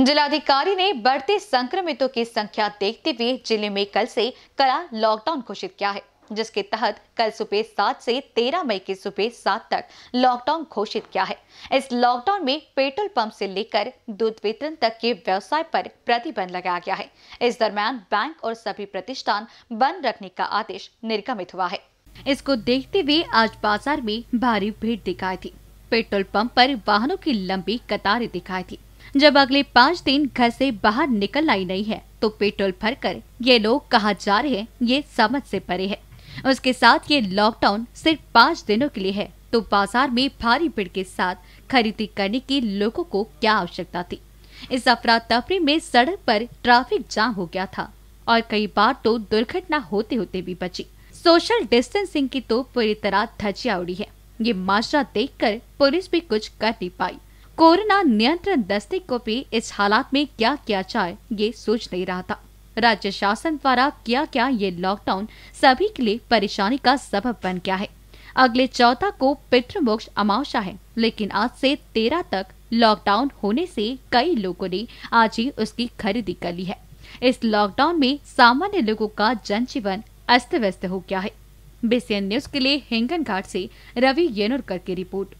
जिलाधिकारी ने बढ़ते संक्रमितों की संख्या देखते हुए जिले में कल से कड़ा लॉकडाउन घोषित किया है जिसके तहत कल सुबह सात से तेरह मई की सुबह सात तक लॉकडाउन घोषित किया है इस लॉकडाउन में पेट्रोल पंप से लेकर दूध वितरण तक के व्यवसाय पर प्रतिबंध लगाया गया है इस दरमियान बैंक और सभी प्रतिष्ठान बंद रखने का आदेश निर्गमित हुआ है इसको देखते हुए आज बाजार में भारी भीड़ दिखाई थी पेट्रोल पंप पर वाहनों की लंबी कतारें दिखाई थी जब अगले पाँच दिन घर से बाहर निकल आई नहीं है तो पेट्रोल कर ये लोग कहाँ जा रहे हैं ये समझ से परे है उसके साथ ये लॉकडाउन सिर्फ पाँच दिनों के लिए है तो बाजार में भारी भीड़ के साथ खरीदी करने की लोगों को क्या आवश्यकता थी इस अफरा तफरी में सड़क पर ट्रैफिक जाम हो गया था और कई बार तो दुर्घटना होते होते भी बची सोशल डिस्टेंसिंग की तो पूरी तरह धजिया उड़ी है ये माशरा देख पुलिस भी कुछ कर नहीं पाई कोरोना नियंत्रण दस्ते को भी इस हालात में क्या किया जाए ये सोच नहीं रहा था राज्य शासन द्वारा किया क्या ये लॉकडाउन सभी के लिए परेशानी का सबब बन गया है अगले चौथा को पितृमोक्ष अमावसा है लेकिन आज से तेरह तक लॉकडाउन होने से कई लोगों ने आज ही उसकी खरीदी कर ली है इस लॉकडाउन में सामान्य लोगों का जनजीवन अस्त व्यस्त हो गया है बीसीएन न्यूज के लिए हिंगन घाट से रवि येनुरकर की रिपोर्ट